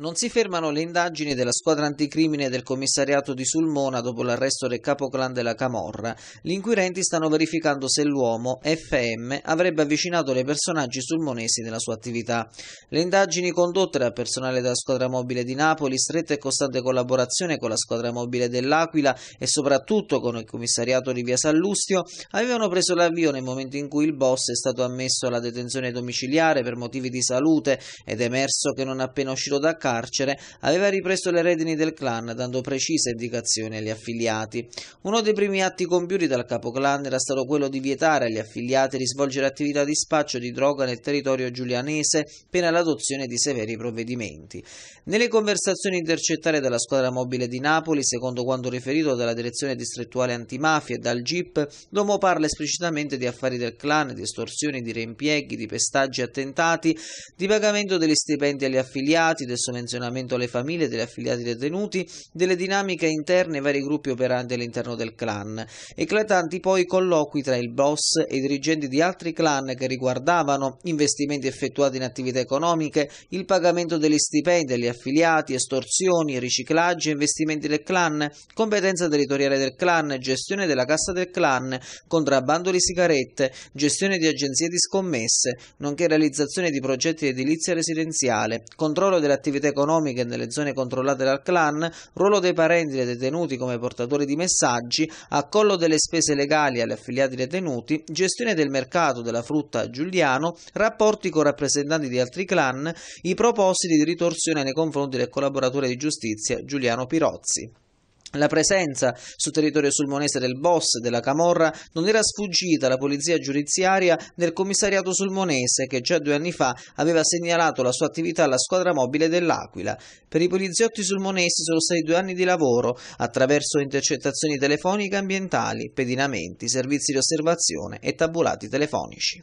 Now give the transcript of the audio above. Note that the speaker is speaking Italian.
Non si fermano le indagini della squadra anticrimine del commissariato di Sulmona dopo l'arresto del capoclan della Camorra. Gli inquirenti stanno verificando se l'uomo, FM, avrebbe avvicinato le personaggi sulmonesi nella sua attività. Le indagini condotte dal personale della squadra mobile di Napoli, stretta e costante collaborazione con la squadra mobile dell'Aquila e soprattutto con il commissariato di Via Sallustio, avevano preso l'avvio nel momento in cui il boss è stato ammesso alla detenzione domiciliare per motivi di salute ed è emerso che non appena uscito da casa carcere, aveva ripreso le redini del clan, dando precise indicazioni agli affiliati. Uno dei primi atti compiuti dal capoclan era stato quello di vietare agli affiliati di svolgere attività di spaccio di droga nel territorio giulianese, pena l'adozione di severi provvedimenti. Nelle conversazioni intercettate dalla squadra mobile di Napoli, secondo quanto riferito dalla direzione distrettuale antimafia e dal GIP, l'uomo parla esplicitamente di affari del clan, di estorsioni, di reimpieghi, di pestaggi attentati, di pagamento degli stipendi agli affiliati, del sommerso dimensionamento alle famiglie degli affiliati detenuti, delle dinamiche interne ai vari gruppi operanti all'interno del clan. Eclatanti poi colloqui tra il boss e i dirigenti di altri clan che riguardavano investimenti effettuati in attività economiche, il pagamento degli stipendi agli affiliati, estorsioni, riciclaggi, investimenti del clan, competenza territoriale del clan, gestione della cassa del clan, contrabbando di sigarette, gestione di agenzie di scommesse, nonché realizzazione di progetti di edilizia residenziale, controllo dell'attività attività economiche nelle zone controllate dal clan, ruolo dei parenti dei detenuti come portatori di messaggi, accollo delle spese legali agli affiliati detenuti, gestione del mercato della frutta a Giuliano, rapporti con rappresentanti di altri clan, i propositi di ritorsione nei confronti del collaboratore di giustizia Giuliano Pirozzi. La presenza sul territorio sulmonese del boss della Camorra non era sfuggita alla polizia giudiziaria del commissariato sulmonese che già due anni fa aveva segnalato la sua attività alla squadra mobile dell'Aquila. Per i poliziotti sulmonesi sono stati due anni di lavoro attraverso intercettazioni telefoniche ambientali, pedinamenti, servizi di osservazione e tabulati telefonici.